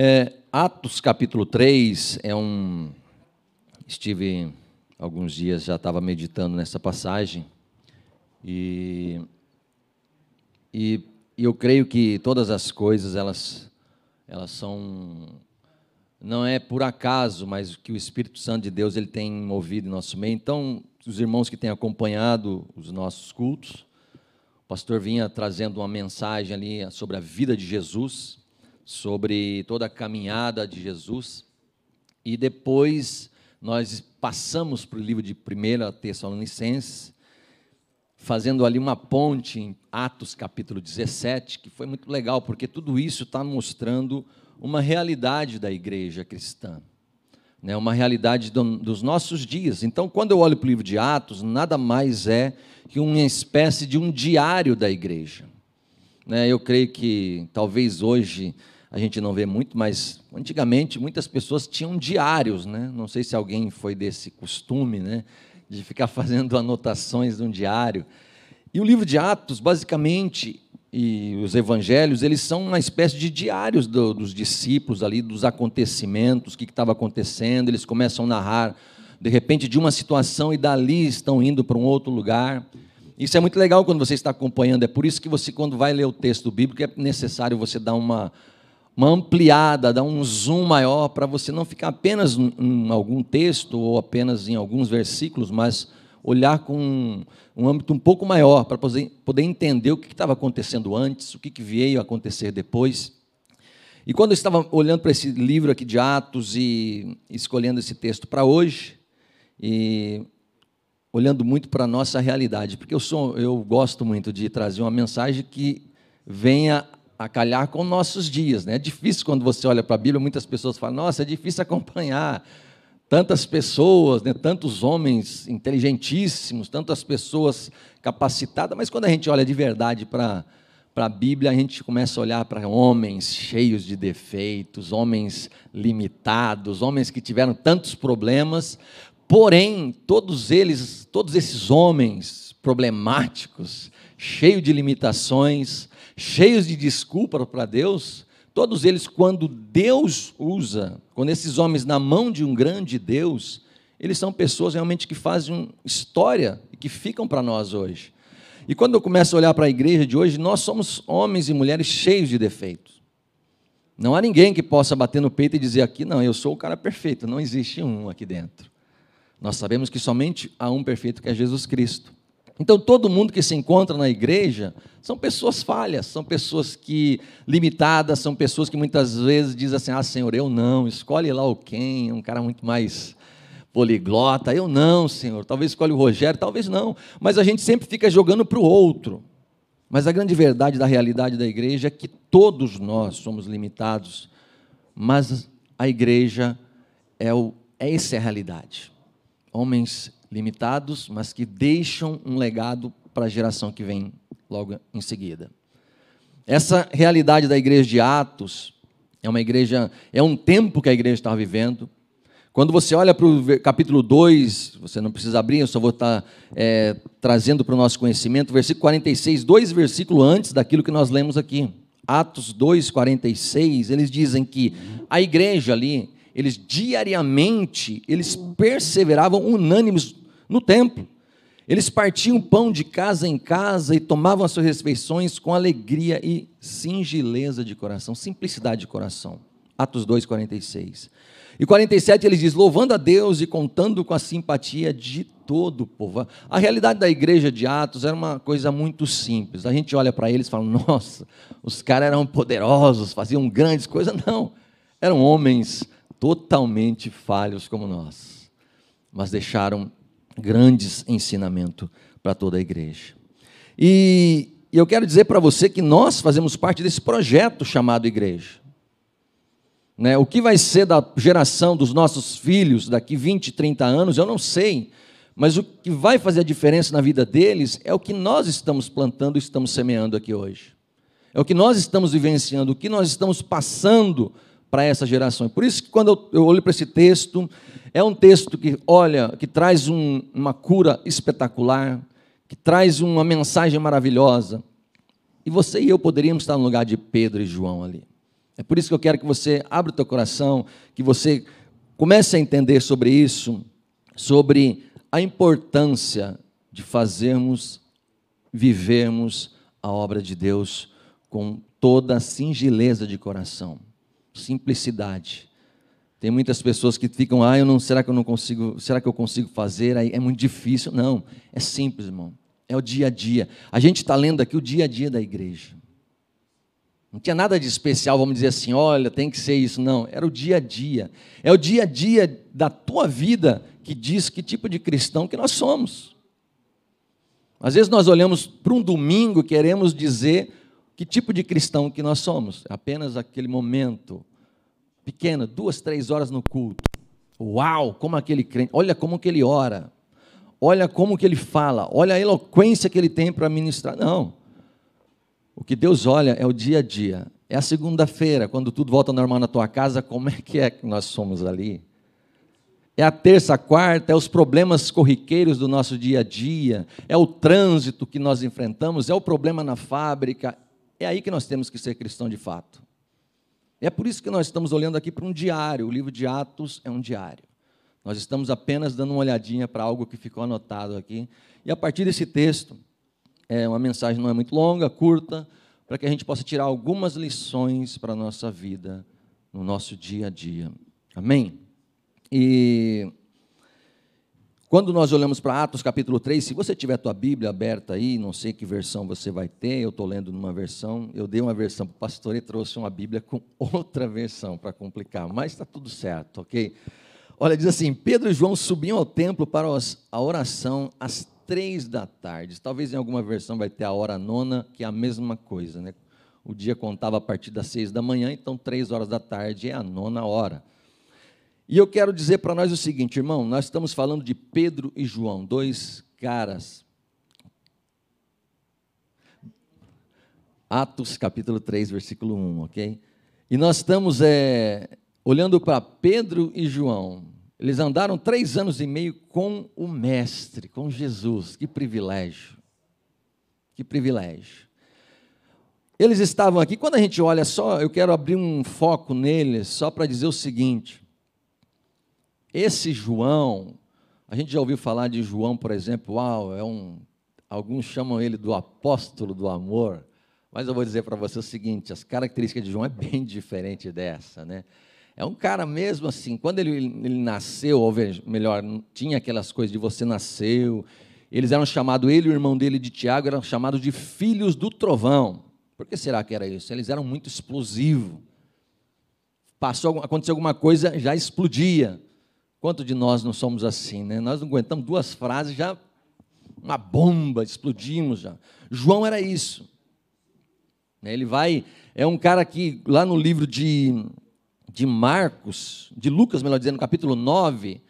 É, Atos capítulo 3 é um. Estive alguns dias, já estava meditando nessa passagem, e, e, eu creio que todas as coisas elas, elas são não é por acaso, mas que o Espírito Santo de Deus ele tem movido em nosso meio. Então, os irmãos que têm acompanhado os nossos cultos, o pastor vinha trazendo uma mensagem ali sobre a vida de Jesus, sobre toda a caminhada de Jesus. E depois nós passamos para o livro de 1 Tessalonicenses, fazendo ali uma ponte em Atos capítulo 17, que foi muito legal, porque tudo isso está mostrando uma realidade da igreja cristã, né? uma realidade do, dos nossos dias. Então, quando eu olho para o livro de Atos, nada mais é que uma espécie de um diário da igreja. Né? Eu creio que talvez hoje a gente não vê muito, mas antigamente muitas pessoas tinham diários, né? Não sei se alguém foi desse costume, né? De ficar fazendo anotações de um diário. E o livro de Atos, basicamente, e os evangelhos, eles são uma espécie de diários do, dos discípulos ali, dos acontecimentos, o que estava acontecendo, eles começam a narrar, de repente, de uma situação e dali estão indo para um outro lugar. Isso é muito legal quando você está acompanhando, é por isso que você, quando vai ler o texto bíblico, é necessário você dar uma uma ampliada, dar um zoom maior para você não ficar apenas em algum texto ou apenas em alguns versículos, mas olhar com um, âmbito um pouco maior para poder, entender o que estava acontecendo antes, o que, que veio a acontecer depois. E quando eu estava olhando para esse livro aqui de Atos e escolhendo esse texto para hoje, e olhando muito para a nossa realidade, porque eu, sou, eu gosto muito de trazer uma mensagem que venha a calhar com nossos dias. Né? É difícil quando você olha para a Bíblia, muitas pessoas falam, nossa, é difícil acompanhar tantas pessoas, né? tantos homens inteligentíssimos, tantas pessoas capacitadas, mas quando a gente olha de verdade para a Bíblia, a gente começa a olhar para homens cheios de defeitos, homens limitados, homens que tiveram tantos problemas, porém, todos eles, todos esses homens problemáticos, cheios de limitações, cheios de desculpa para Deus, todos eles, quando Deus usa, quando esses homens na mão de um grande Deus, eles são pessoas realmente que fazem história e que ficam para nós hoje. E quando eu começo a olhar para a igreja de hoje, nós somos homens e mulheres cheios de defeitos. Não há ninguém que possa bater no peito e dizer aqui, não, eu sou o cara perfeito, não existe um aqui dentro. Nós sabemos que somente há um perfeito que é Jesus Cristo. Então, todo mundo que se encontra na igreja são pessoas falhas, são pessoas que limitadas, são pessoas que muitas vezes dizem assim: Ah, Senhor, eu não, escolhe lá o quem, é um cara muito mais poliglota, eu não, Senhor, talvez escolhe o Rogério, talvez não, mas a gente sempre fica jogando para o outro. Mas a grande verdade da realidade da igreja é que todos nós somos limitados, mas a igreja é, o, é essa a realidade. Homens limitados, mas que deixam um legado para a geração que vem logo em seguida. Essa realidade da igreja de Atos é uma igreja, é um tempo que a igreja está vivendo. Quando você olha para o capítulo 2, você não precisa abrir, eu só vou estar tá, é, trazendo para o nosso conhecimento, versículo 46, dois versículos antes daquilo que nós lemos aqui. Atos 2, 46, eles dizem que a igreja ali, eles diariamente, eles perseveravam unânimes no templo. Eles partiam pão de casa em casa e tomavam as suas refeições com alegria e singeleza de coração, simplicidade de coração. Atos 2, 46. E 47 ele diz: louvando a Deus e contando com a simpatia de todo o povo. A realidade da igreja de Atos era uma coisa muito simples. A gente olha para eles e fala: nossa, os caras eram poderosos, faziam grandes coisas. Não, eram homens totalmente falhos como nós, mas deixaram grandes ensinamentos para toda a igreja. E eu quero dizer para você que nós fazemos parte desse projeto chamado igreja. Né? O que vai ser da geração dos nossos filhos daqui 20, 30 anos, eu não sei. Mas o que vai fazer a diferença na vida deles é o que nós estamos plantando, estamos semeando aqui hoje. É o que nós estamos vivenciando, o que nós estamos passando para essa geração. Por isso que quando eu, olho para esse texto, é um texto que, olha, que traz um, uma cura espetacular, que traz uma mensagem maravilhosa. E você e eu poderíamos estar no lugar de Pedro e João ali. É por isso que eu quero que você abra o teu coração, que você comece a entender sobre isso, sobre a importância de fazermos, vivermos a obra de Deus com toda a singeleza de coração. Simplicidade. Tem muitas pessoas que ficam, ah, eu não, será que eu não consigo, será que eu consigo fazer? Aí é muito difícil. Não, é simples, irmão. É o dia a dia. A gente está lendo aqui o dia a dia da igreja. Não tinha nada de especial, vamos dizer assim, olha, tem que ser isso. Não, era o dia a dia. É o dia a dia da tua vida que diz que tipo de cristão que nós somos. Às vezes nós olhamos para um domingo e queremos dizer que tipo de cristão que nós somos? Apenas aquele momento pequeno, duas, três horas no culto. Uau, como aquele crente, olha como que ele ora, olha como que ele fala, olha a eloquência que ele tem para ministrar. Não. O que Deus olha é o dia a dia. É a segunda-feira, quando tudo volta normal na tua casa, como é que é que nós somos ali? É a terça, a quarta, é os problemas corriqueiros do nosso dia a dia, é o trânsito que nós enfrentamos, é o problema na fábrica, é aí que nós temos que ser cristão de fato. é por isso que nós estamos olhando aqui para um diário. O livro de Atos é um diário. Nós estamos apenas dando uma olhadinha para algo que ficou anotado aqui. E a partir desse texto, é uma mensagem não é muito longa, curta, para que a gente possa tirar algumas lições para a nossa vida, no nosso dia a dia. Amém? E quando nós olhamos para Atos capítulo 3, se você tiver a tua Bíblia aberta aí, não sei que versão você vai ter, eu estou lendo numa versão, eu dei uma versão para o pastor e trouxe uma Bíblia com outra versão para complicar, mas está tudo certo, ok? Olha, diz assim: Pedro e João subiam ao templo para a oração às três da tarde. Talvez em alguma versão vai ter a hora nona, que é a mesma coisa, né? O dia contava a partir das seis da manhã, então três horas da tarde é a nona hora. E eu quero dizer para nós o seguinte, irmão, nós estamos falando de Pedro e João, dois caras. Atos capítulo 3, versículo 1, ok? E nós estamos é, olhando para Pedro e João. Eles andaram três anos e meio com o Mestre, com Jesus. Que privilégio. Que privilégio. Eles estavam aqui. Quando a gente olha só, eu quero abrir um foco neles, só para dizer o seguinte esse João, a gente já ouviu falar de João, por exemplo, uau, é um, alguns chamam ele do apóstolo do amor, mas eu vou dizer para você o seguinte, as características de João é bem diferente dessa, né? É um cara mesmo assim, quando ele, ele nasceu, ou melhor, tinha aquelas coisas de você nasceu, eles eram chamados, ele e o irmão dele de Tiago, eram chamados de filhos do trovão. Por que será que era isso? Eles eram muito explosivos. Passou, aconteceu alguma coisa, já explodia. Quanto de nós não somos assim, né? Nós não aguentamos duas frases, já uma bomba, explodimos já. João era isso. Né? Ele vai, é um cara que lá no livro de, de Marcos, de Lucas, melhor dizendo, no capítulo 9,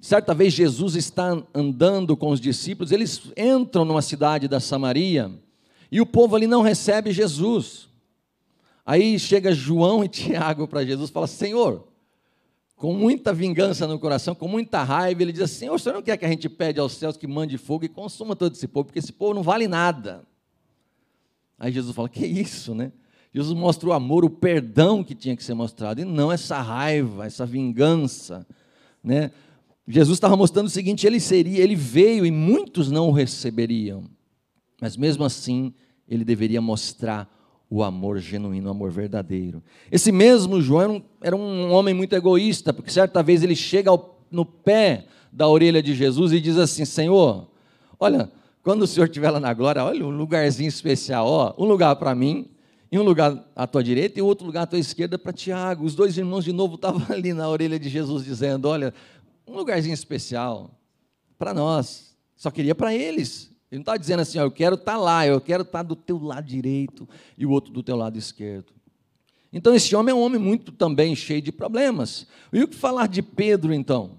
certa vez Jesus está andando com os discípulos, eles entram numa cidade da Samaria e o povo ali não recebe Jesus. Aí chega João e Tiago para Jesus e fala: Senhor, com muita vingança no coração, com muita raiva, ele diz assim: o senhor não quer é que a gente pede aos céus que mande fogo e consuma todo esse povo, porque esse povo não vale nada. Aí Jesus fala: Que isso, né? Jesus mostra o amor, o perdão que tinha que ser mostrado, e não essa raiva, essa vingança, né? Jesus estava mostrando o seguinte: ele seria, ele veio e muitos não o receberiam, mas mesmo assim ele deveria mostrar o amor genuíno, o amor verdadeiro. Esse mesmo João era um, era um homem muito egoísta, porque certa vez ele chega ao, no pé da orelha de Jesus e diz assim: Senhor, olha, quando o Senhor estiver lá na glória, olha um lugarzinho especial, ó, um lugar para mim, e um lugar à tua direita e outro lugar à tua esquerda para Tiago. Os dois irmãos de novo estavam ali na orelha de Jesus dizendo: Olha, um lugarzinho especial para nós, só queria para eles. Ele não está dizendo assim, ó, eu quero estar tá lá, eu quero estar tá do teu lado direito e o outro do teu lado esquerdo. Então esse homem é um homem muito também cheio de problemas. E o que falar de Pedro então?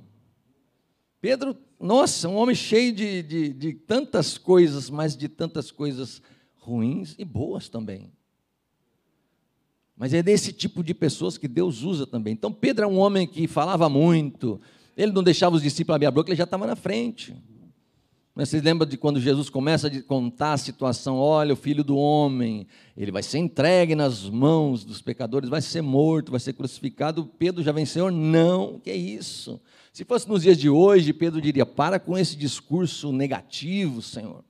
Pedro, nossa, um homem cheio de, de, de tantas coisas, mas de tantas coisas ruins e boas também. Mas é desse tipo de pessoas que Deus usa também. Então Pedro é um homem que falava muito, ele não deixava os discípulos abrir a boca, ele já estava na frente. Mas vocês lembram de quando Jesus começa a contar a situação? Olha, o filho do homem, ele vai ser entregue nas mãos dos pecadores, vai ser morto, vai ser crucificado. Pedro já venceu? Não, que é isso. Se fosse nos dias de hoje, Pedro diria: para com esse discurso negativo, Senhor.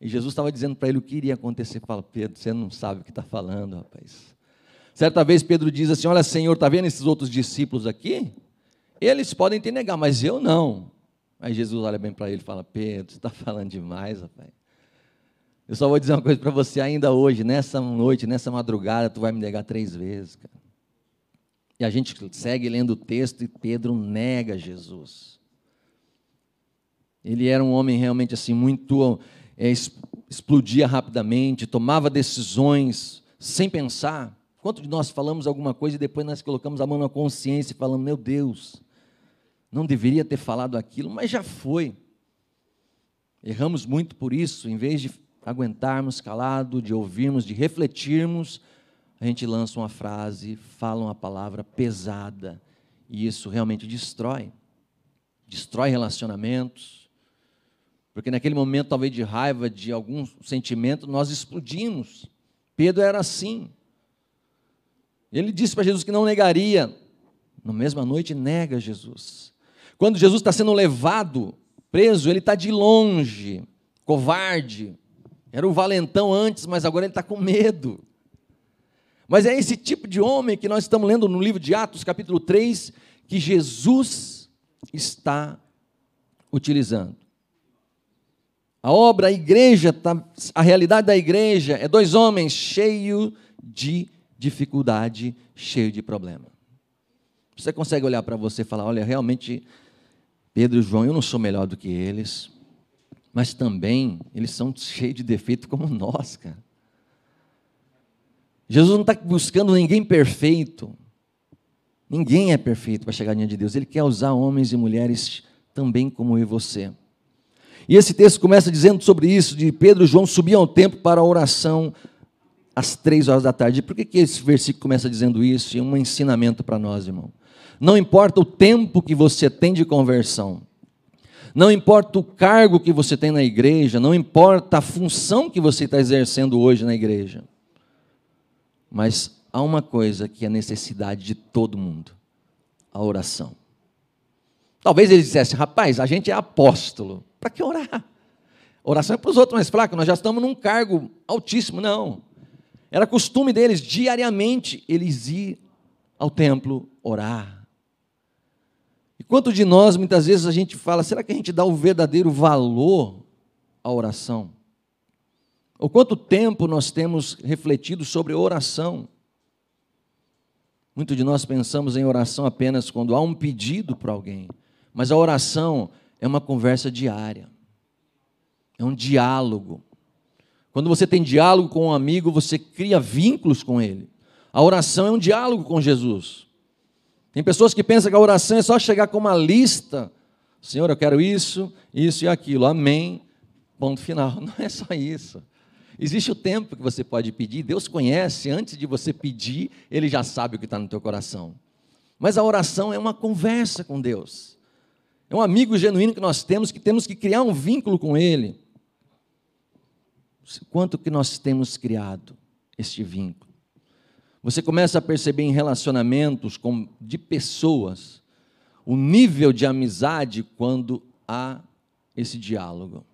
E Jesus estava dizendo para ele o que iria acontecer. Fala, Pedro, você não sabe o que está falando, rapaz. Certa vez Pedro diz assim: Olha, Senhor, está vendo esses outros discípulos aqui? Eles podem te negar, mas eu não. Aí Jesus olha bem para ele e fala: Pedro, você está falando demais, rapaz. Eu só vou dizer uma coisa para você ainda hoje, nessa noite, nessa madrugada, tu vai me negar três vezes, cara. E a gente segue lendo o texto e Pedro nega Jesus. Ele era um homem realmente assim, muito. É, explodia rapidamente, tomava decisões sem pensar. Quanto de nós falamos alguma coisa e depois nós colocamos a mão na consciência e falamos, meu Deus, não deveria ter falado aquilo, mas já foi. Erramos muito por isso, em vez de aguentarmos calado, de ouvirmos, de refletirmos, a gente lança uma frase, fala uma palavra pesada, e isso realmente destrói. Destrói relacionamentos, porque naquele momento, talvez de raiva, de algum sentimento, nós explodimos. Pedro era assim. Ele disse para Jesus que não negaria. Na mesma noite, nega Jesus. Quando Jesus está sendo levado, preso, ele está de longe, covarde. Era o valentão antes, mas agora ele está com medo. Mas é esse tipo de homem que nós estamos lendo no livro de Atos, capítulo 3, que Jesus está utilizando. A obra, a igreja, tá, a realidade da igreja é dois homens cheios de dificuldade, cheio de problema. Você consegue olhar para você e falar: olha, realmente Pedro e João, eu não sou melhor do que eles, mas também eles são cheios de defeito como nós, cara. Jesus não está buscando ninguém perfeito. Ninguém é perfeito para chegar diante de Deus. Ele quer usar homens e mulheres também como eu e você. E esse texto começa dizendo sobre isso, de Pedro e João subiam ao templo para a oração às três horas da tarde. Por que, que esse versículo começa dizendo isso? É um ensinamento para nós, irmão. Não importa o tempo que você tem de conversão. Não importa o cargo que você tem na igreja, não importa a função que você está exercendo hoje na igreja. Mas há uma coisa que é necessidade de todo mundo: a oração. Talvez ele dissesse, rapaz, a gente é apóstolo, para que orar? Oração é para os outros mais fracos, nós já estamos num cargo altíssimo, não. Era costume deles, diariamente, eles ir ao templo orar quanto de nós, muitas vezes, a gente fala, será que a gente dá o verdadeiro valor à oração? Ou quanto tempo nós temos refletido sobre oração? Muito de nós pensamos em oração apenas quando há um pedido para alguém, mas a oração é uma conversa diária, é um diálogo. Quando você tem diálogo com um amigo, você cria vínculos com ele. A oração é um diálogo com Jesus. Tem pessoas que pensam que a oração é só chegar com uma lista. Senhor, eu quero isso, isso e aquilo. Amém. Ponto final. Não é só isso. Existe o tempo que você pode pedir. Deus conhece. Antes de você pedir, Ele já sabe o que está no teu coração. Mas a oração é uma conversa com Deus. É um amigo genuíno que nós temos, que temos que criar um vínculo com Ele. Quanto que nós temos criado este vínculo? Você começa a perceber em relacionamentos com, de pessoas o nível de amizade quando há esse diálogo,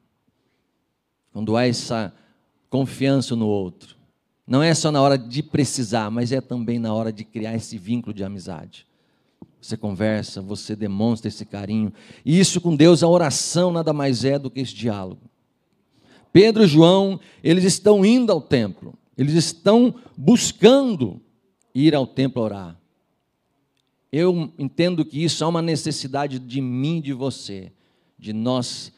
quando há essa confiança no outro. Não é só na hora de precisar, mas é também na hora de criar esse vínculo de amizade. Você conversa, você demonstra esse carinho. E isso com Deus, a oração nada mais é do que esse diálogo. Pedro e João, eles estão indo ao templo, eles estão buscando ir ao templo orar. Eu entendo que isso é uma necessidade de mim, de você, de nós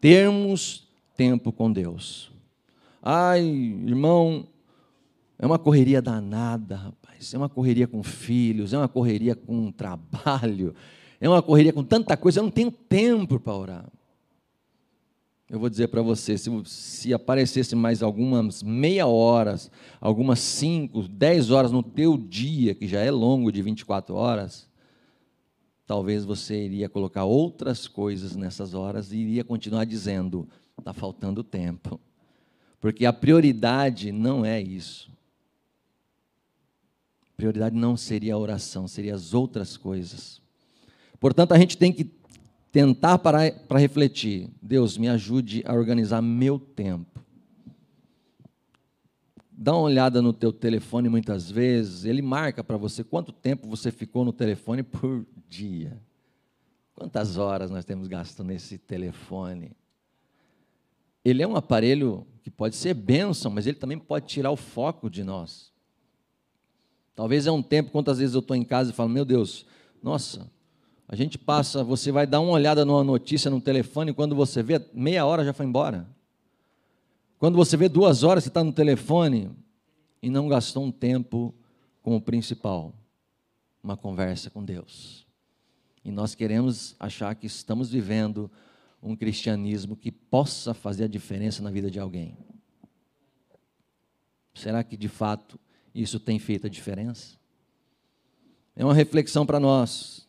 termos tempo com Deus. Ai, irmão, é uma correria danada, rapaz. É uma correria com filhos, é uma correria com trabalho, é uma correria com tanta coisa. Eu não tenho tempo para orar. Eu vou dizer para você, se, se aparecesse mais algumas meia horas, algumas cinco, dez horas no teu dia, que já é longo de 24 horas, talvez você iria colocar outras coisas nessas horas e iria continuar dizendo, está faltando tempo. Porque a prioridade não é isso. A prioridade não seria a oração, seria as outras coisas. Portanto, a gente tem que tentar parar para refletir. Deus, me ajude a organizar meu tempo. Dá uma olhada no teu telefone muitas vezes, ele marca para você quanto tempo você ficou no telefone por dia. Quantas horas nós temos gasto nesse telefone? Ele é um aparelho que pode ser bênção, mas ele também pode tirar o foco de nós. Talvez é um tempo, quantas vezes eu estou em casa e falo, meu Deus, nossa, a gente passa, você vai dar uma olhada numa notícia no telefone, quando você vê, meia hora já foi embora. Quando você vê duas horas, você está no telefone e não gastou um tempo com o principal, uma conversa com Deus. E nós queremos achar que estamos vivendo um cristianismo que possa fazer a diferença na vida de alguém. Será que de fato isso tem feito a diferença? É uma reflexão para nós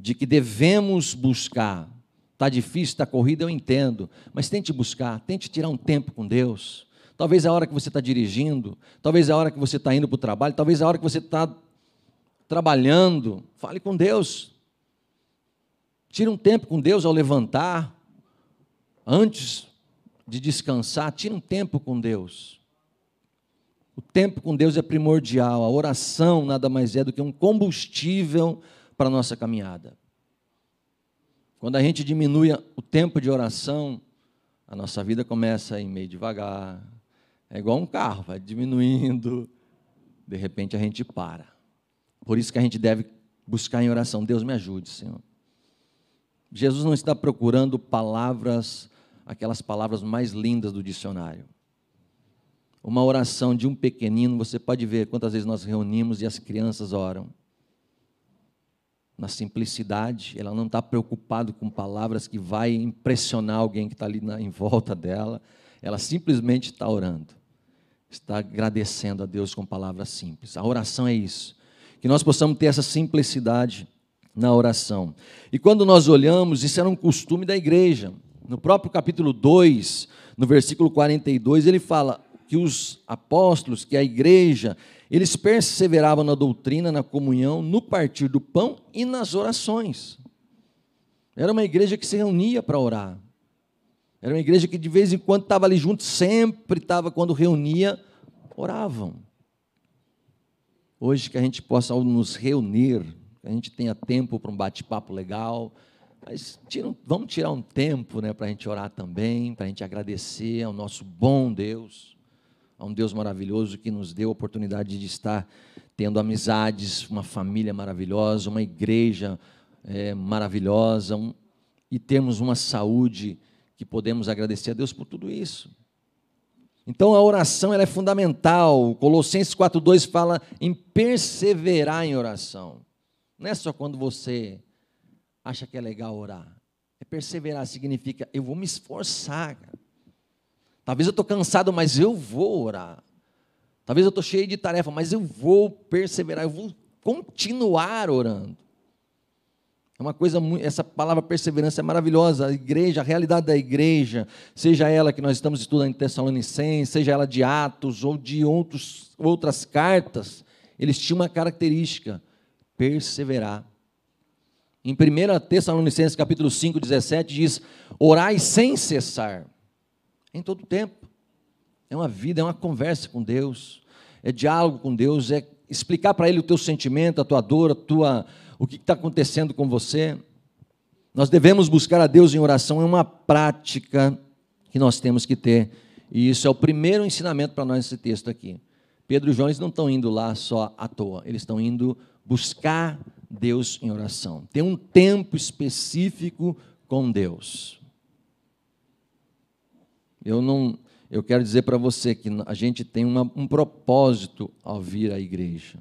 de que devemos buscar. Está difícil, está corrida, eu entendo. Mas tente buscar, tente tirar um tempo com Deus. Talvez a hora que você está dirigindo, talvez a hora que você está indo para o trabalho, talvez a hora que você está trabalhando. Fale com Deus. Tire um tempo com Deus ao levantar, antes de descansar. Tire um tempo com Deus. O tempo com Deus é primordial. A oração nada mais é do que um combustível para a nossa caminhada. Quando a gente diminui o tempo de oração, a nossa vida começa a ir meio devagar. É igual um carro, vai diminuindo. De repente a gente para. Por isso que a gente deve buscar em oração: Deus me ajude, Senhor. Jesus não está procurando palavras, aquelas palavras mais lindas do dicionário. Uma oração de um pequenino, você pode ver quantas vezes nós reunimos e as crianças oram na simplicidade, ela não está preocupada com palavras que vai impressionar alguém que está ali na, em volta dela, ela simplesmente está orando, está agradecendo a Deus com palavras simples. A oração é isso, que nós possamos ter essa simplicidade na oração. E quando nós olhamos, isso era um costume da igreja. No próprio capítulo 2, no versículo 42, ele fala que os apóstolos, que a igreja, eles perseveravam na doutrina, na comunhão, no partir do pão e nas orações. Era uma igreja que se reunia para orar. Era uma igreja que de vez em quando estava ali junto, sempre estava quando reunia, oravam. Hoje que a gente possa nos reunir, que a gente tenha tempo para um bate-papo legal, mas tira, vamos tirar um tempo né, para a gente orar também, para a gente agradecer ao nosso bom Deus a um Deus maravilhoso que nos deu a oportunidade de estar tendo amizades, uma família maravilhosa, uma igreja é, maravilhosa um, e termos uma saúde que podemos agradecer a Deus por tudo isso. Então a oração ela é fundamental. Colossenses 4:2 fala em perseverar em oração. Não é só quando você acha que é legal orar. É perseverar significa eu vou me esforçar. Cara. Talvez eu estou cansado, mas eu vou orar. Talvez eu estou cheio de tarefa, mas eu vou perseverar, eu vou continuar orando. É uma coisa muito, essa palavra perseverança é maravilhosa. A igreja, a realidade da igreja, seja ela que nós estamos estudando em Tessalonicenses, seja ela de Atos ou de outros, outras cartas, eles tinham uma característica: perseverar. Em 1 Tessalonicenses capítulo 5, 17 diz: Orai sem cessar. Em todo tempo. É uma vida, é uma conversa com Deus, é diálogo com Deus, é explicar para Ele o teu sentimento, a tua dor, a tua, o que está acontecendo com você. Nós devemos buscar a Deus em oração, é uma prática que nós temos que ter. E isso é o primeiro ensinamento para nós nesse texto aqui. Pedro e João não estão indo lá só à toa, eles estão indo buscar Deus em oração. Tem um tempo específico com Deus. Eu não, eu quero dizer para você que a gente tem uma, um propósito ao vir à igreja.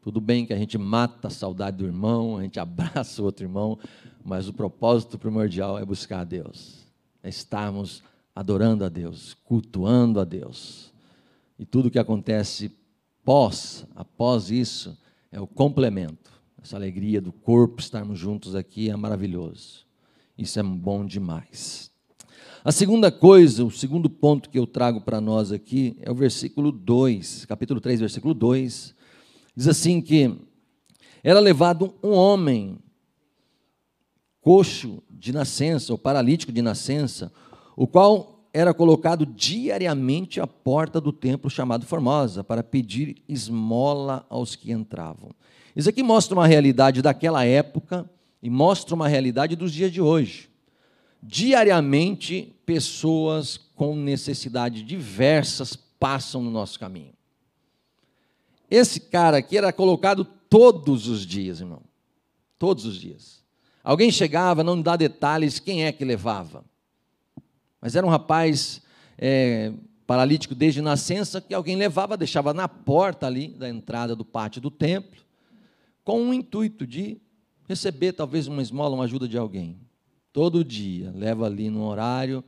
Tudo bem que a gente mata a saudade do irmão, a gente abraça o outro irmão, mas o propósito primordial é buscar a Deus, é estarmos adorando a Deus, cultuando a Deus. E tudo que acontece pós, após isso, é o complemento. Essa alegria do corpo estarmos juntos aqui é maravilhoso. Isso é bom demais. A segunda coisa, o segundo ponto que eu trago para nós aqui é o versículo 2, capítulo 3, versículo 2. Diz assim que era levado um homem coxo de nascença, ou paralítico de nascença, o qual era colocado diariamente à porta do templo chamado Formosa, para pedir esmola aos que entravam. Isso aqui mostra uma realidade daquela época e mostra uma realidade dos dias de hoje diariamente pessoas com necessidade diversas passam no nosso caminho. Esse cara aqui era colocado todos os dias, irmão. Todos os dias. Alguém chegava, não dá detalhes quem é que levava. Mas era um rapaz é, paralítico desde nascença que alguém levava, deixava na porta ali da entrada do pátio do templo, com o intuito de receber talvez uma esmola, uma ajuda de alguém. Todo dia, leva ali no horário,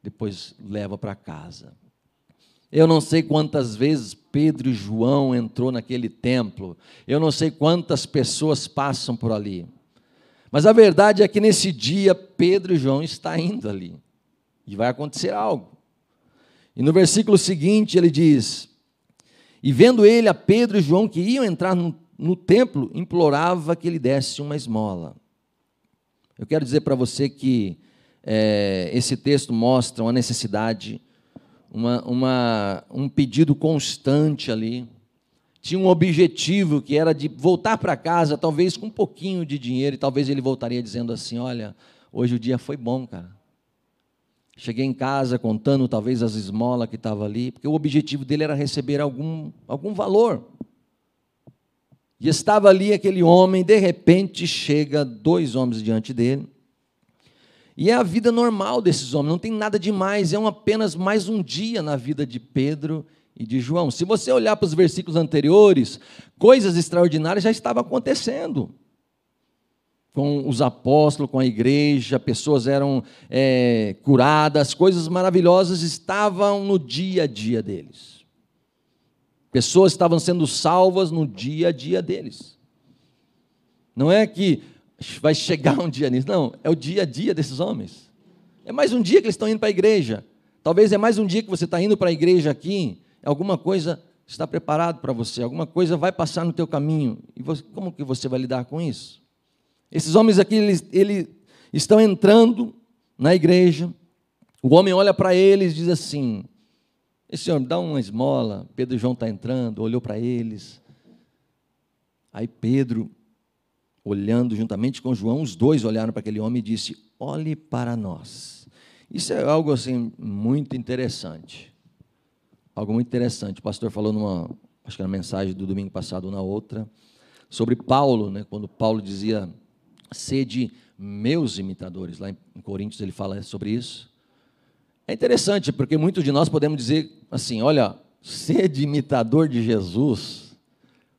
depois leva para casa. Eu não sei quantas vezes Pedro e João entrou naquele templo. Eu não sei quantas pessoas passam por ali. Mas a verdade é que nesse dia Pedro e João está indo ali e vai acontecer algo. E no versículo seguinte ele diz: E vendo ele a Pedro e João que iam entrar no, no templo, implorava que lhe desse uma esmola. Eu quero dizer para você que é, esse texto mostra uma necessidade, uma, uma, um pedido constante ali. Tinha um objetivo que era de voltar para casa, talvez com um pouquinho de dinheiro, e talvez ele voltaria dizendo assim: Olha, hoje o dia foi bom, cara. Cheguei em casa contando talvez as esmolas que estava ali, porque o objetivo dele era receber algum, algum valor. E estava ali aquele homem, de repente chega dois homens diante dele. E é a vida normal desses homens, não tem nada demais, é um, apenas mais um dia na vida de Pedro e de João. Se você olhar para os versículos anteriores, coisas extraordinárias já estavam acontecendo com os apóstolos, com a igreja, pessoas eram é, curadas, coisas maravilhosas estavam no dia a dia deles. Pessoas estavam sendo salvas no dia a dia deles. Não é que vai chegar um dia nisso, não, é o dia a dia desses homens. É mais um dia que eles estão indo para a igreja. Talvez é mais um dia que você está indo para a igreja aqui, alguma coisa está preparado para você, alguma coisa vai passar no teu caminho. E você, como que você vai lidar com isso? Esses homens aqui, eles, eles estão entrando na igreja, o homem olha para eles e diz assim: esse homem dá uma esmola. Pedro e João estão tá entrando, olhou para eles. Aí Pedro, olhando juntamente com João, os dois olharam para aquele homem e disse: Olhe para nós. Isso é algo assim muito interessante. Algo muito interessante. O pastor falou numa, acho que na mensagem do domingo passado ou na outra, sobre Paulo, né, quando Paulo dizia: Sede meus imitadores. Lá em Coríntios ele fala sobre isso. É interessante, porque muitos de nós podemos dizer assim: olha, ser de imitador de Jesus,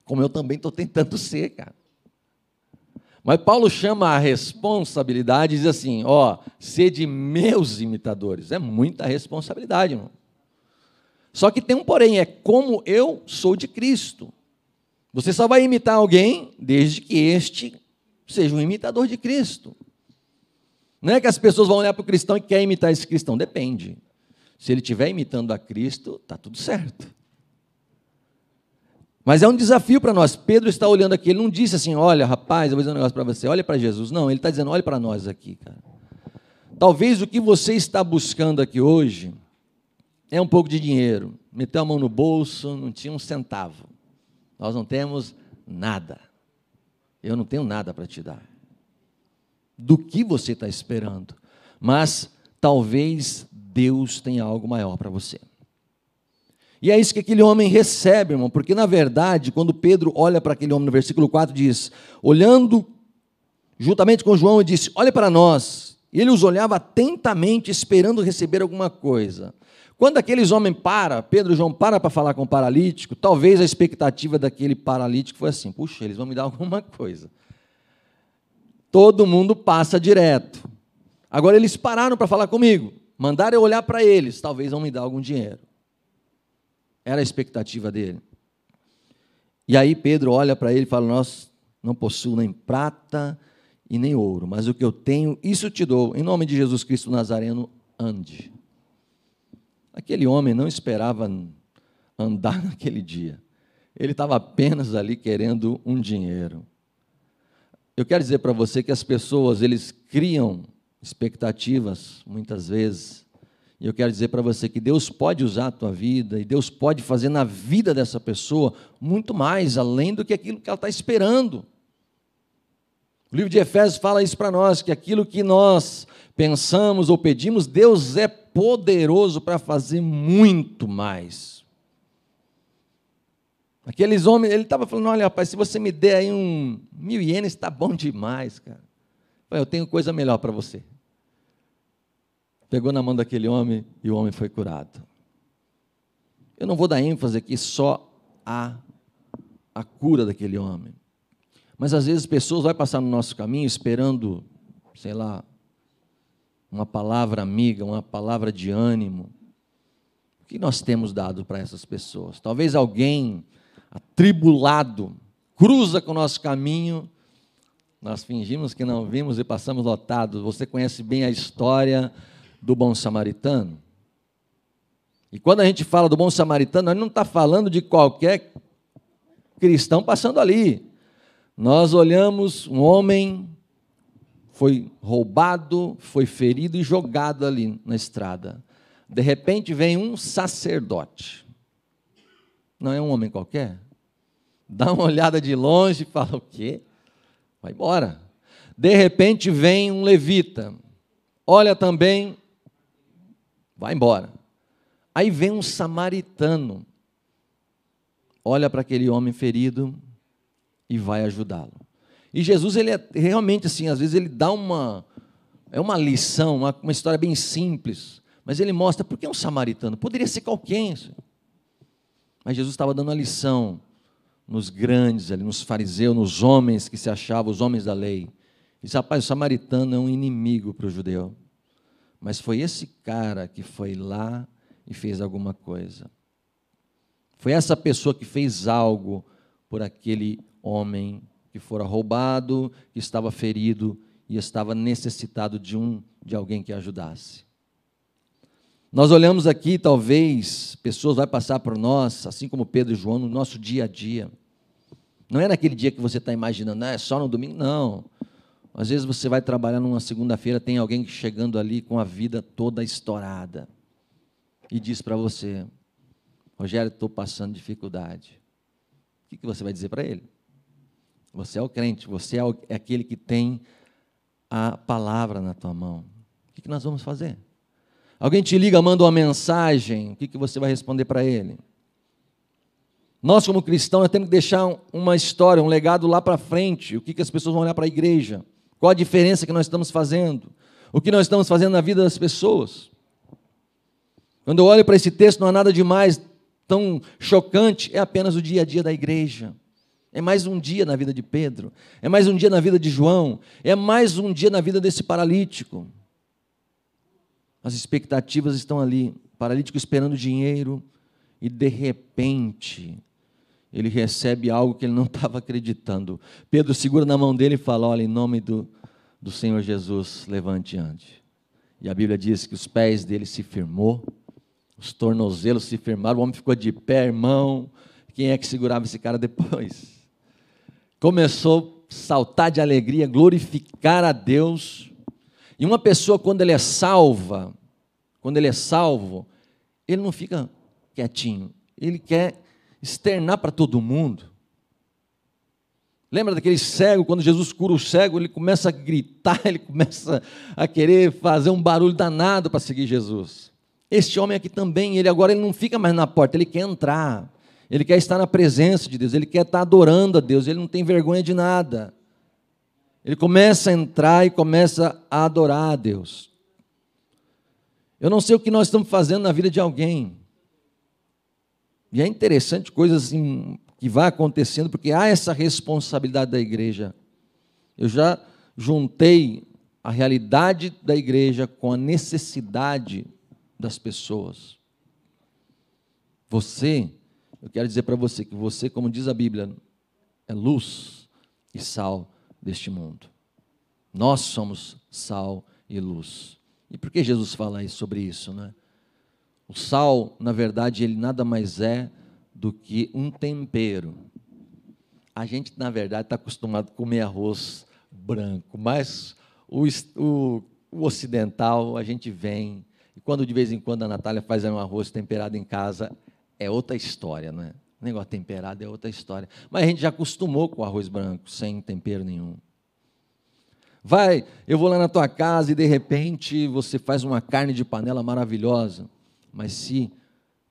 como eu também estou tentando ser, cara. Mas Paulo chama a responsabilidade e diz assim: ó, ser de meus imitadores. É muita responsabilidade, irmão. Só que tem um porém: é como eu sou de Cristo. Você só vai imitar alguém desde que este seja um imitador de Cristo. Não é que as pessoas vão olhar para o cristão e querem imitar esse cristão. Depende. Se ele estiver imitando a Cristo, está tudo certo. Mas é um desafio para nós. Pedro está olhando aqui. Ele não disse assim: olha, rapaz, eu vou dizer um negócio para você, olha para Jesus. Não, ele está dizendo: olha para nós aqui, cara. Talvez o que você está buscando aqui hoje é um pouco de dinheiro. Meteu a mão no bolso, não tinha um centavo. Nós não temos nada. Eu não tenho nada para te dar do que você está esperando, mas talvez Deus tenha algo maior para você. E é isso que aquele homem recebe, irmão, porque na verdade, quando Pedro olha para aquele homem no versículo 4, diz: olhando juntamente com João, ele disse: Olhe para nós. E ele os olhava atentamente, esperando receber alguma coisa. Quando aqueles homens para, Pedro e João para para falar com o paralítico, talvez a expectativa daquele paralítico foi assim: puxa, eles vão me dar alguma coisa. Todo mundo passa direto. Agora eles pararam para falar comigo, mandaram eu olhar para eles, talvez vão me dar algum dinheiro. Era a expectativa dele. E aí Pedro olha para ele e fala: Nós não possuo nem prata e nem ouro, mas o que eu tenho, isso te dou. Em nome de Jesus Cristo Nazareno, ande. Aquele homem não esperava andar naquele dia. Ele estava apenas ali querendo um dinheiro eu quero dizer para você que as pessoas, eles criam expectativas, muitas vezes. E eu quero dizer para você que Deus pode usar a tua vida e Deus pode fazer na vida dessa pessoa muito mais, além do que aquilo que ela está esperando. O livro de Efésios fala isso para nós, que aquilo que nós pensamos ou pedimos, Deus é poderoso para fazer muito mais. Aqueles homens, ele estava falando: olha, rapaz, se você me der aí um mil ienes, está bom demais, cara. Eu tenho coisa melhor para você. Pegou na mão daquele homem e o homem foi curado. Eu não vou dar ênfase aqui só a, a cura daquele homem. Mas às vezes pessoas vão passar no nosso caminho esperando, sei lá, uma palavra amiga, uma palavra de ânimo. O que nós temos dado para essas pessoas? Talvez alguém atribulado, cruza com o nosso caminho, nós fingimos que não vimos e passamos lotados. Você conhece bem a história do bom samaritano? E quando a gente fala do bom samaritano, nós não está falando de qualquer cristão passando ali. Nós olhamos um homem foi roubado, foi ferido e jogado ali na estrada. De repente vem um sacerdote. Não é um homem qualquer. Dá uma olhada de longe e fala: o quê? Vai embora. De repente vem um levita. Olha também, vai embora. Aí vem um samaritano. Olha para aquele homem ferido e vai ajudá-lo. E Jesus, ele é realmente assim, às vezes ele dá uma. É uma lição, uma, uma história bem simples, mas ele mostra por que um samaritano? Poderia ser qualquer. Senhor. Mas Jesus estava dando a lição nos grandes ali, nos fariseus, nos homens que se achavam os homens da lei. Esse disse, rapaz, o samaritano é um inimigo para o judeu. Mas foi esse cara que foi lá e fez alguma coisa. Foi essa pessoa que fez algo por aquele homem que fora roubado, que estava ferido e estava necessitado de um de alguém que ajudasse. Nós olhamos aqui, talvez, pessoas vai passar por nós, assim como Pedro e João, no nosso dia a dia. Não é naquele dia que você está imaginando, ah, é só no domingo, não. Às vezes você vai trabalhar numa segunda-feira, tem alguém chegando ali com a vida toda estourada e diz para você: Rogério, estou passando dificuldade. O que você vai dizer para ele? Você é o crente, você é, é aquele que tem a palavra na tua mão. O que nós vamos fazer? Alguém te liga, manda uma mensagem, o que, que você vai responder para ele? Nós, como cristãos, nós temos que deixar uma história, um legado lá para frente, o que, que as pessoas vão olhar para a igreja, qual a diferença que nós estamos fazendo, o que nós estamos fazendo na vida das pessoas. Quando eu olho para esse texto, não há nada demais tão chocante, é apenas o dia a dia da igreja. É mais um dia na vida de Pedro, é mais um dia na vida de João, é mais um dia na vida desse paralítico as expectativas estão ali, paralítico esperando dinheiro, e de repente ele recebe algo que ele não estava acreditando. Pedro segura na mão dele e fala: Olha, em nome do, do Senhor Jesus, levante e ande. E a Bíblia diz que os pés dele se firmou, os tornozelos se firmaram, o homem ficou de pé, irmão. Quem é que segurava esse cara depois? Começou a saltar de alegria, glorificar a Deus e uma pessoa, quando ele é salva, quando ele é salvo, ele não fica quietinho, ele quer externar para todo mundo. Lembra daquele cego, quando Jesus cura o cego, ele começa a gritar, ele começa a querer fazer um barulho danado para seguir Jesus. Este homem aqui também, ele agora ele não fica mais na porta, ele quer entrar. Ele quer estar na presença de Deus, ele quer estar adorando a Deus, ele não tem vergonha de nada. Ele começa a entrar e começa a adorar a Deus. Eu não sei o que nós estamos fazendo na vida de alguém. E é interessante coisas assim, que vai acontecendo, porque há essa responsabilidade da igreja. Eu já juntei a realidade da igreja com a necessidade das pessoas. Você, eu quero dizer para você que você, como diz a Bíblia, é luz e sal deste mundo. Nós somos sal e luz. E por que Jesus fala aí sobre isso, né? O sal, na verdade, ele nada mais é do que um tempero. A gente, na verdade, está acostumado a comer arroz branco, mas o, o, o, ocidental, a gente vem. E quando de vez em quando a Natália faz um arroz temperado em casa, é outra história, né? Negócio temperado é outra história. Mas a gente já acostumou com o arroz branco, sem tempero nenhum. Vai, eu vou lá na tua casa e de repente você faz uma carne de panela maravilhosa, mas se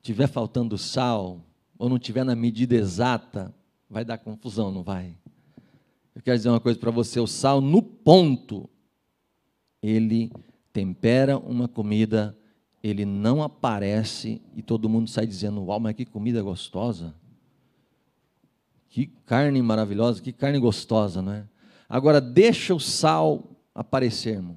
tiver faltando sal ou não tiver na medida exata, vai dar confusão, não vai? Eu quero dizer uma coisa para você: o sal no ponto, ele tempera uma comida, ele não aparece e todo mundo sai dizendo: Uau, mas que comida gostosa! Que carne maravilhosa, que carne gostosa, não é? Agora, deixa o sal aparecer, irmão.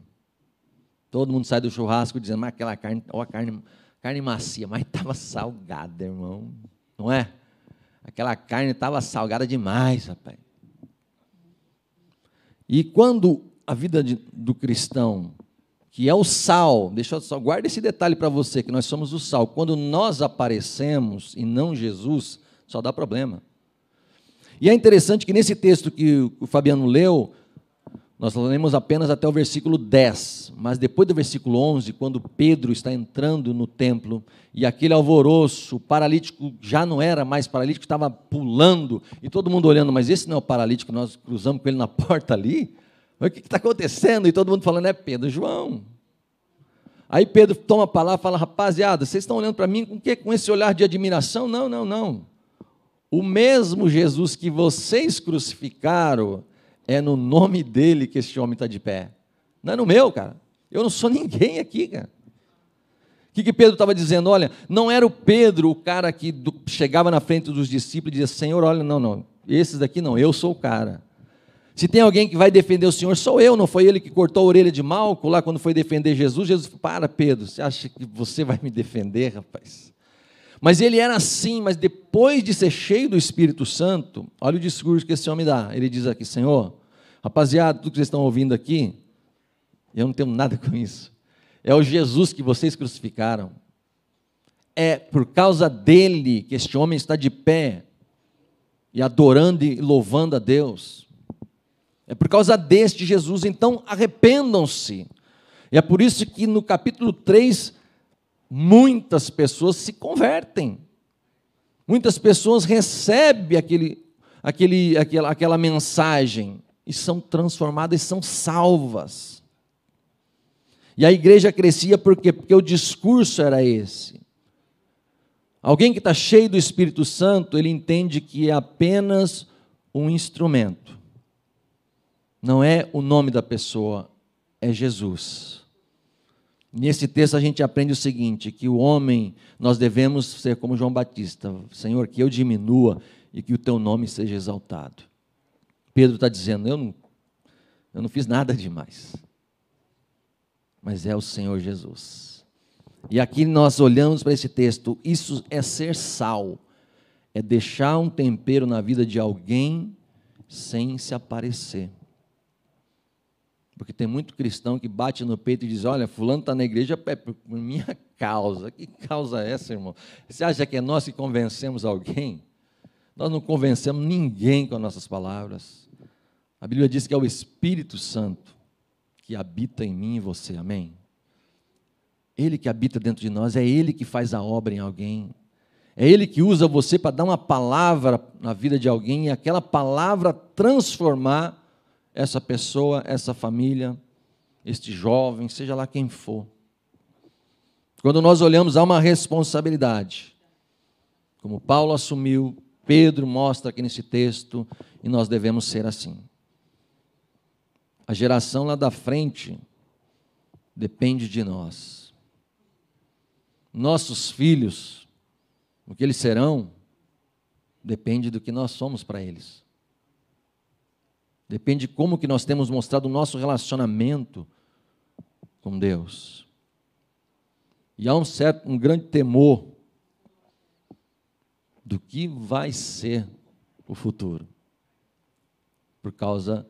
Todo mundo sai do churrasco dizendo, mas aquela carne, ó, carne, carne macia, mas estava salgada, irmão. Não é? Aquela carne estava salgada demais, rapaz. E quando a vida de, do cristão, que é o sal, deixa eu só, guarda esse detalhe para você, que nós somos o sal. Quando nós aparecemos e não Jesus, só dá problema. E é interessante que nesse texto que o Fabiano leu, nós lemos apenas até o versículo 10, mas depois do versículo 11, quando Pedro está entrando no templo e aquele alvoroço, o paralítico já não era mais paralítico, estava pulando e todo mundo olhando, mas esse não é o paralítico, nós cruzamos com ele na porta ali? O que está acontecendo? E todo mundo falando, é Pedro, João. Aí Pedro toma a palavra e fala, rapaziada, vocês estão olhando para mim com, que? com esse olhar de admiração? Não, não, não. O mesmo Jesus que vocês crucificaram, é no nome dele que este homem está de pé. Não é no meu, cara. Eu não sou ninguém aqui, cara. O que, que Pedro estava dizendo? Olha, não era o Pedro o cara que do, chegava na frente dos discípulos e dizia: Senhor, olha, não, não, esses daqui não, eu sou o cara. Se tem alguém que vai defender o Senhor, sou eu, não foi ele que cortou a orelha de Malco lá quando foi defender Jesus. Jesus, para, Pedro, você acha que você vai me defender, rapaz? Mas ele era assim, mas depois de ser cheio do Espírito Santo, olha o discurso que esse homem dá. Ele diz aqui: Senhor, rapaziada, tudo que vocês estão ouvindo aqui, eu não tenho nada com isso. É o Jesus que vocês crucificaram. É por causa dele que este homem está de pé e adorando e louvando a Deus. É por causa deste Jesus, então arrependam-se. E é por isso que no capítulo 3 muitas pessoas se convertem. Muitas pessoas recebem aquele, aquele, aquela, aquela mensagem e são transformadas e são salvas. E a igreja crescia por quê? Porque o discurso era esse. Alguém que está cheio do Espírito Santo, ele entende que é apenas um instrumento. Não é o nome da pessoa, é Jesus. Nesse texto a gente aprende o seguinte: que o homem, nós devemos ser como João Batista, Senhor, que eu diminua e que o teu nome seja exaltado. Pedro está dizendo: eu não, eu não fiz nada demais, mas é o Senhor Jesus. E aqui nós olhamos para esse texto: isso é ser sal, é deixar um tempero na vida de alguém sem se aparecer. Porque tem muito cristão que bate no peito e diz: Olha, Fulano está na igreja é por minha causa. Que causa é essa, irmão? Você acha que é nós que convencemos alguém? Nós não convencemos ninguém com as nossas palavras. A Bíblia diz que é o Espírito Santo que habita em mim e você, amém? Ele que habita dentro de nós, é Ele que faz a obra em alguém. É Ele que usa você para dar uma palavra na vida de alguém e aquela palavra transformar essa pessoa, essa família, este jovem, seja lá quem for. Quando nós olhamos, há uma responsabilidade. Como Paulo assumiu, Pedro mostra aqui nesse texto, e nós devemos ser assim. A geração lá da frente depende de nós. Nossos filhos, o que eles serão, depende do que nós somos para eles. Depende de como que nós temos mostrado o nosso relacionamento com Deus. E há um certo, um grande temor do que vai ser o futuro. Por causa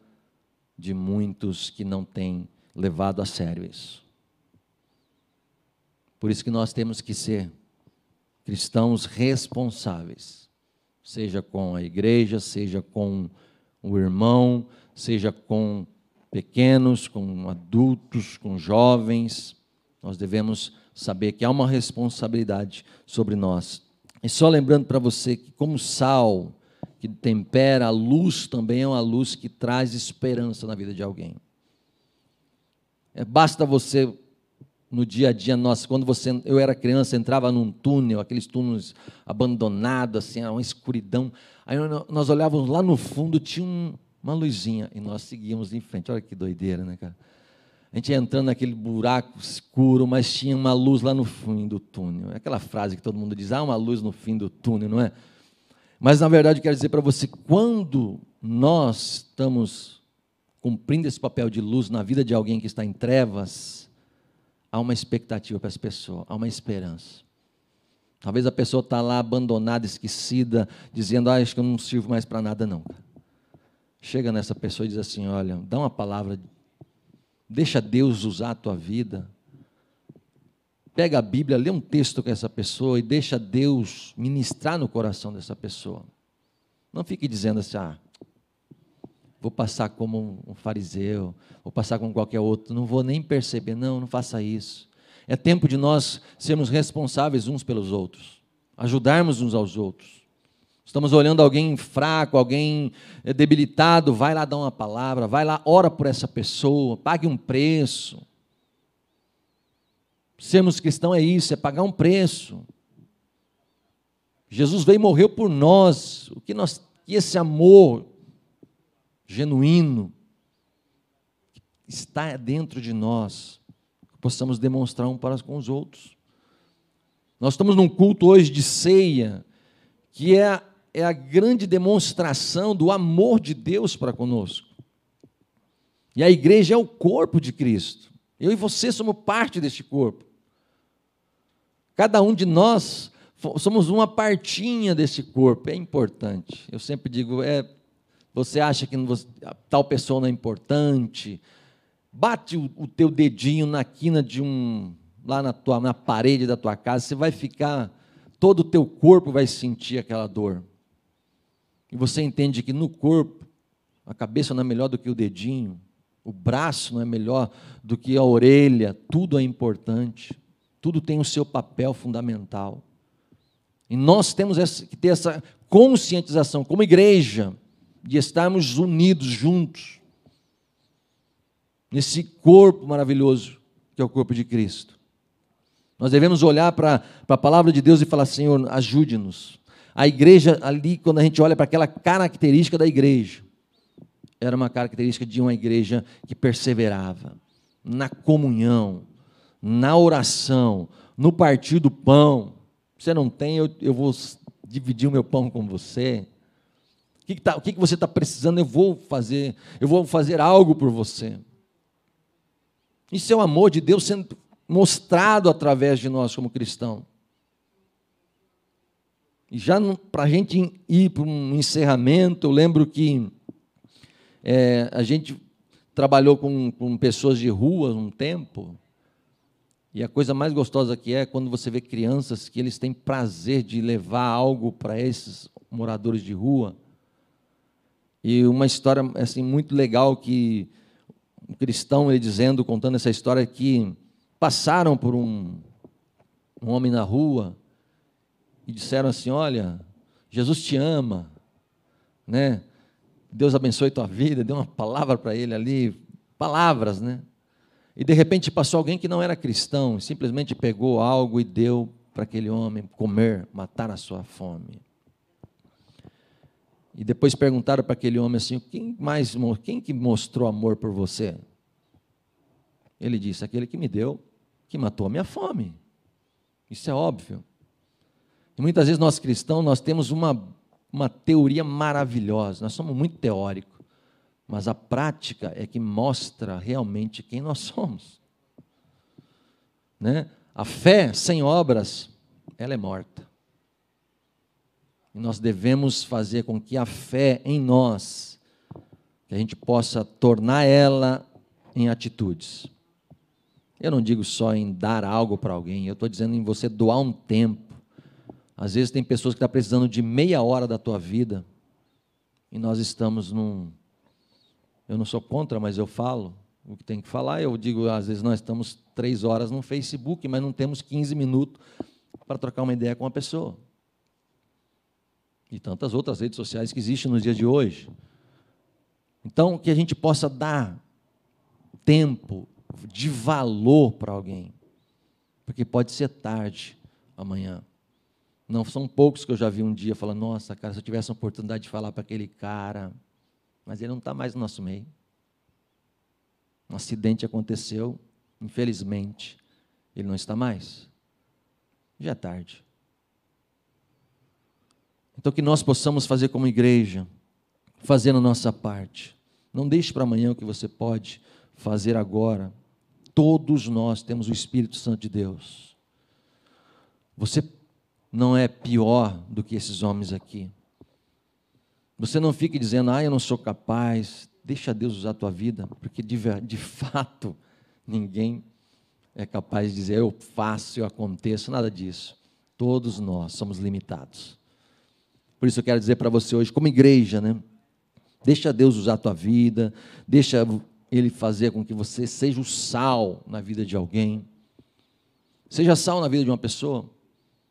de muitos que não têm levado a sério isso. Por isso que nós temos que ser cristãos responsáveis, seja com a igreja, seja com o irmão, seja com pequenos, com adultos, com jovens. Nós devemos saber que há uma responsabilidade sobre nós. E só lembrando para você que, como sal que tempera, a luz também é uma luz que traz esperança na vida de alguém. É, basta você no dia a dia nosso, quando você, eu era criança, entrava num túnel, aqueles túneis abandonados, assim, uma escuridão Aí nós olhávamos lá no fundo, tinha um, uma luzinha, e nós seguíamos em frente. Olha que doideira, né, cara? A gente ia entrando naquele buraco escuro, mas tinha uma luz lá no fim do túnel. É aquela frase que todo mundo diz: há ah, uma luz no fim do túnel, não é? Mas na verdade eu quero dizer para você, quando nós estamos cumprindo esse papel de luz na vida de alguém que está em trevas, há uma expectativa para essa pessoa, há uma esperança. Talvez a pessoa está lá abandonada, esquecida, dizendo: Ah, acho que eu não sirvo mais para nada, não. Chega nessa pessoa e diz assim: Olha, dá uma palavra, deixa Deus usar a tua vida. Pega a Bíblia, lê um texto com essa pessoa e deixa Deus ministrar no coração dessa pessoa. Não fique dizendo assim: Ah, vou passar como um fariseu, vou passar como qualquer outro, não vou nem perceber. Não, não faça isso. É tempo de nós sermos responsáveis uns pelos outros, ajudarmos uns aos outros. Estamos olhando alguém fraco, alguém eh, debilitado, vai lá dar uma palavra, vai lá, ora por essa pessoa, pague um preço. Sermos cristão é isso, é pagar um preço. Jesus veio e morreu por nós. O que nós que esse amor genuíno está dentro de nós possamos demonstrar um para com os outros. Nós estamos num culto hoje de ceia, que é, é a grande demonstração do amor de Deus para conosco. E a igreja é o corpo de Cristo. Eu e você somos parte deste corpo. Cada um de nós somos uma partinha desse corpo. É importante. Eu sempre digo, é, você acha que tal pessoa não é importante, Bate o, o teu dedinho na quina de um lá na tua na parede da tua casa, você vai ficar todo o teu corpo vai sentir aquela dor. E você entende que no corpo a cabeça não é melhor do que o dedinho, o braço não é melhor do que a orelha, tudo é importante, tudo tem o seu papel fundamental. E nós temos essa, que ter essa conscientização como igreja, de estarmos unidos juntos nesse corpo maravilhoso que é o corpo de Cristo. Nós devemos olhar para a palavra de Deus e falar: Senhor, ajude-nos. A igreja, ali, quando a gente olha para aquela característica da igreja, era uma característica de uma igreja que perseverava na comunhão, na oração, no partir do pão. Você não tem, eu, eu vou dividir o meu pão com você. O que, que, tá, o que, que você está precisando? Eu vou fazer, eu vou fazer algo por você. Isso é o amor de Deus sendo mostrado através de nós como cristão. E já para a gente ir para um encerramento, eu lembro que é, a gente trabalhou com, com pessoas de rua um tempo, e a coisa mais gostosa que é quando você vê crianças que eles têm prazer de levar algo para esses moradores de rua. E uma história assim muito legal que um cristão ele dizendo, contando essa história que passaram por um, um homem na rua e disseram assim: Olha, Jesus te ama, né? Deus abençoe tua vida, deu uma palavra para ele ali, palavras, né? E de repente passou alguém que não era cristão, simplesmente pegou algo e deu para aquele homem comer, matar a sua fome. E depois perguntaram para aquele homem assim: quem mais, quem que mostrou amor por você? Ele disse: aquele que me deu, que matou a minha fome. Isso é óbvio. E muitas vezes nós cristãos, nós temos uma, uma teoria maravilhosa, nós somos muito teóricos, mas a prática é que mostra realmente quem nós somos. Né? A fé sem obras, ela é morta. E nós devemos fazer com que a fé em nós, que a gente possa tornar ela em atitudes. Eu não digo só em dar algo para alguém, eu estou dizendo em você doar um tempo. Às vezes tem pessoas que estão tá precisando de meia hora da tua vida, e nós estamos num. Eu não sou contra, mas eu falo o que tem que falar. Eu digo, às vezes nós estamos três horas no Facebook, mas não temos 15 minutos para trocar uma ideia com uma pessoa e tantas outras redes sociais que existem nos dias de hoje. Então, que a gente possa dar tempo de valor para alguém, porque pode ser tarde amanhã. Não são poucos que eu já vi um dia falando: nossa, cara, se eu tivesse a oportunidade de falar para aquele cara, mas ele não está mais no nosso meio. Um acidente aconteceu, infelizmente, ele não está mais. Já é tarde. Então, que nós possamos fazer como igreja, fazendo a nossa parte. Não deixe para amanhã o que você pode fazer agora. Todos nós temos o Espírito Santo de Deus. Você não é pior do que esses homens aqui. Você não fique dizendo, ah, eu não sou capaz. Deixa Deus usar a tua vida, porque de, de fato ninguém é capaz de dizer, eu faço, eu aconteço, nada disso. Todos nós somos limitados. Por isso eu quero dizer para você hoje, como igreja, né? Deixa Deus usar a tua vida, deixa Ele fazer com que você seja o sal na vida de alguém. Seja sal na vida de uma pessoa.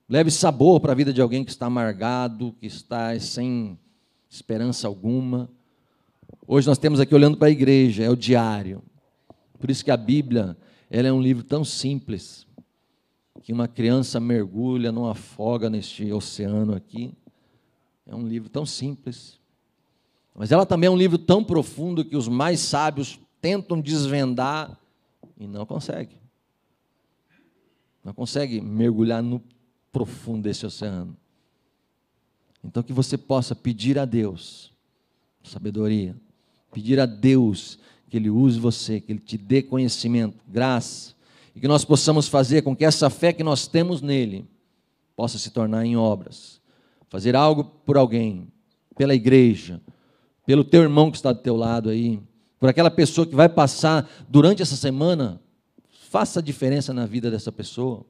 Leve sabor para a vida de alguém que está amargado, que está sem esperança alguma. Hoje nós temos aqui olhando para a igreja, é o diário. Por isso que a Bíblia, ela é um livro tão simples, que uma criança mergulha, não afoga neste oceano aqui é um livro tão simples, mas ela também é um livro tão profundo que os mais sábios tentam desvendar e não conseguem. Não conseguem mergulhar no profundo desse oceano. Então, que você possa pedir a Deus sabedoria, pedir a Deus que Ele use você, que Ele te dê conhecimento, graça, e que nós possamos fazer com que essa fé que nós temos nele possa se tornar em obras fazer algo por alguém, pela igreja, pelo teu irmão que está do teu lado aí, por aquela pessoa que vai passar durante essa semana, faça a diferença na vida dessa pessoa.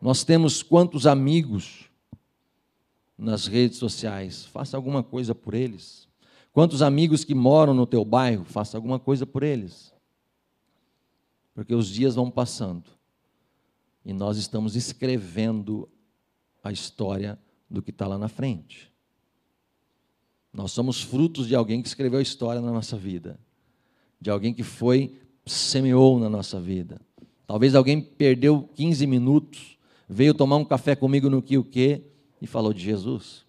Nós temos quantos amigos nas redes sociais? Faça alguma coisa por eles. Quantos amigos que moram no teu bairro? Faça alguma coisa por eles. Porque os dias vão passando e nós estamos escrevendo a história do que está lá na frente. Nós somos frutos de alguém que escreveu a história na nossa vida, de alguém que foi, semeou na nossa vida. Talvez alguém perdeu 15 minutos, veio tomar um café comigo no que o que e falou de Jesus.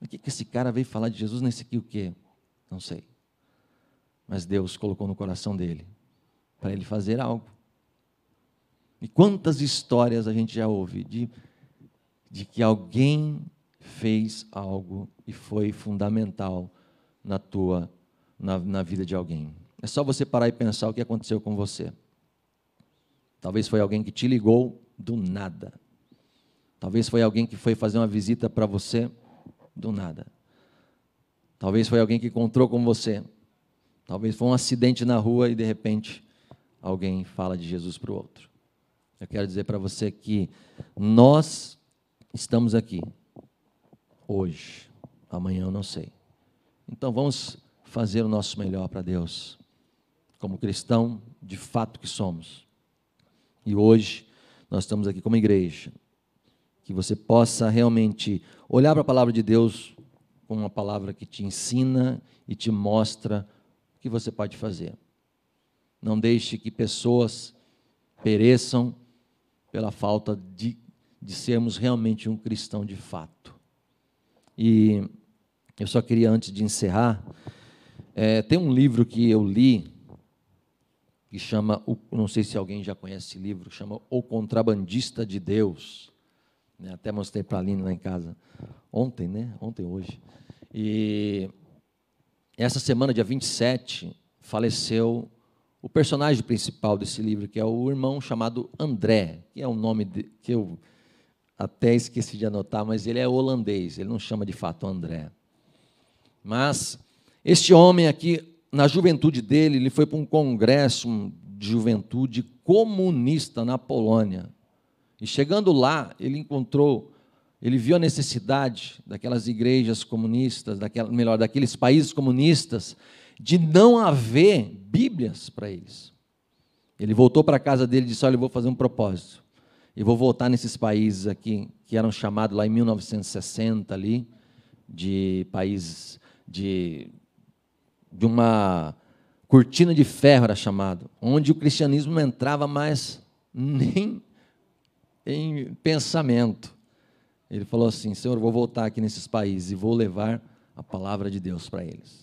O que, que esse cara veio falar de Jesus nesse que o que? Não sei. Mas Deus colocou no coração dele para ele fazer algo. E quantas histórias a gente já ouve de, de que alguém fez algo e foi fundamental na tua na, na vida de alguém. É só você parar e pensar o que aconteceu com você. Talvez foi alguém que te ligou do nada. Talvez foi alguém que foi fazer uma visita para você do nada. Talvez foi alguém que encontrou com você. Talvez foi um acidente na rua e de repente alguém fala de Jesus para o outro. Eu quero dizer para você que nós estamos aqui hoje, amanhã eu não sei. Então vamos fazer o nosso melhor para Deus, como cristão de fato que somos. E hoje nós estamos aqui como igreja, que você possa realmente olhar para a palavra de Deus como uma palavra que te ensina e te mostra o que você pode fazer. Não deixe que pessoas pereçam pela falta de, de sermos realmente um cristão de fato. E eu só queria, antes de encerrar, é, tem um livro que eu li, que chama, não sei se alguém já conhece esse livro, chama O Contrabandista de Deus. Né, até mostrei para a Aline lá em casa ontem, né? Ontem, hoje. E essa semana, dia 27, faleceu o personagem principal desse livro, que é o irmão chamado André, que é um nome de, que eu até esqueci de anotar, mas ele é holandês, ele não chama de fato André. Mas este homem aqui, na juventude dele, ele foi para um congresso de juventude comunista na Polônia. E chegando lá, ele encontrou, ele viu a necessidade daquelas igrejas comunistas, daquela, melhor, daqueles países comunistas, de não haver Bíblias para eles. Ele voltou para a casa dele e disse: Olha, eu vou fazer um propósito. Eu vou voltar nesses países aqui, que eram chamados lá em 1960 ali, de países de, de uma cortina de ferro era chamado, onde o cristianismo não entrava mais nem em pensamento. Ele falou assim: Senhor, eu vou voltar aqui nesses países e vou levar a palavra de Deus para eles.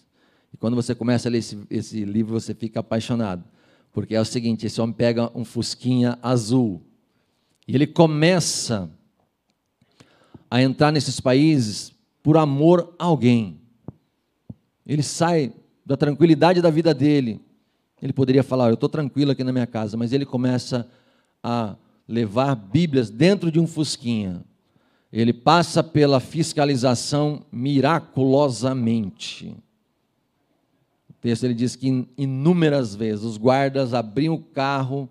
E quando você começa a ler esse, esse livro, você fica apaixonado. Porque é o seguinte: esse homem pega um fusquinha azul. E ele começa a entrar nesses países por amor a alguém. Ele sai da tranquilidade da vida dele. Ele poderia falar: Eu estou tranquilo aqui na minha casa, mas ele começa a levar Bíblias dentro de um fusquinha. Ele passa pela fiscalização miraculosamente. O texto ele diz que inúmeras vezes os guardas abriam o carro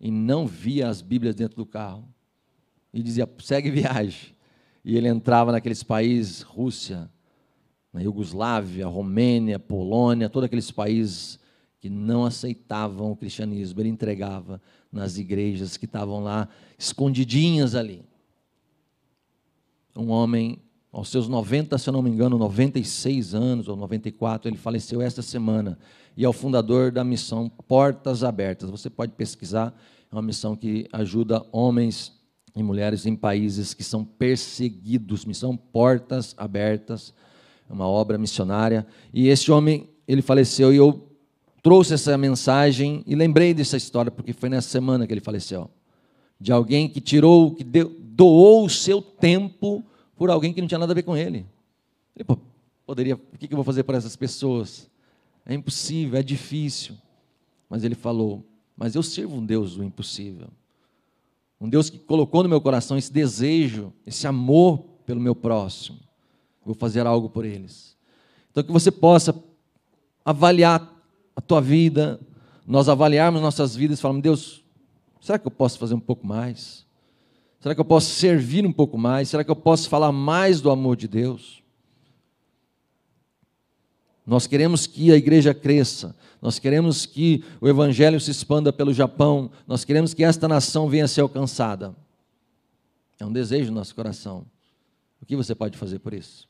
e não via as Bíblias dentro do carro. E dizia, segue viagem. E ele entrava naqueles países, Rússia, na Iugoslávia, Romênia, Polônia, todos aqueles países que não aceitavam o cristianismo. Ele entregava nas igrejas que estavam lá, escondidinhas ali. Um homem aos seus 90, se eu não me engano, 96 anos ou 94, ele faleceu esta semana, e é o fundador da missão Portas Abertas. Você pode pesquisar, é uma missão que ajuda homens e mulheres em países que são perseguidos, missão Portas Abertas, é uma obra missionária. E esse homem, ele faleceu e eu trouxe essa mensagem e lembrei dessa história porque foi nessa semana que ele faleceu. De alguém que tirou, que deu, doou o seu tempo por alguém que não tinha nada a ver com ele. Ele pô, poderia, o que eu vou fazer para essas pessoas? É impossível, é difícil. Mas ele falou: Mas eu sirvo um Deus do impossível. Um Deus que colocou no meu coração esse desejo, esse amor pelo meu próximo. Vou fazer algo por eles. Então, que você possa avaliar a tua vida, nós avaliarmos nossas vidas e falarmos: Deus, será que eu posso fazer um pouco mais? Será que eu posso servir um pouco mais? Será que eu posso falar mais do amor de Deus? Nós queremos que a igreja cresça, nós queremos que o evangelho se expanda pelo Japão, nós queremos que esta nação venha a ser alcançada. É um desejo no nosso coração. O que você pode fazer por isso?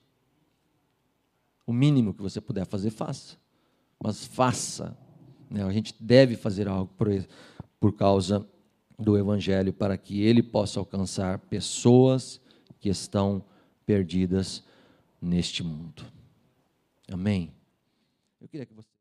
O mínimo que você puder fazer, faça. Mas faça. Né? A gente deve fazer algo por, por causa do Evangelho para que ele possa alcançar pessoas que estão perdidas neste mundo. Amém? Eu queria que você.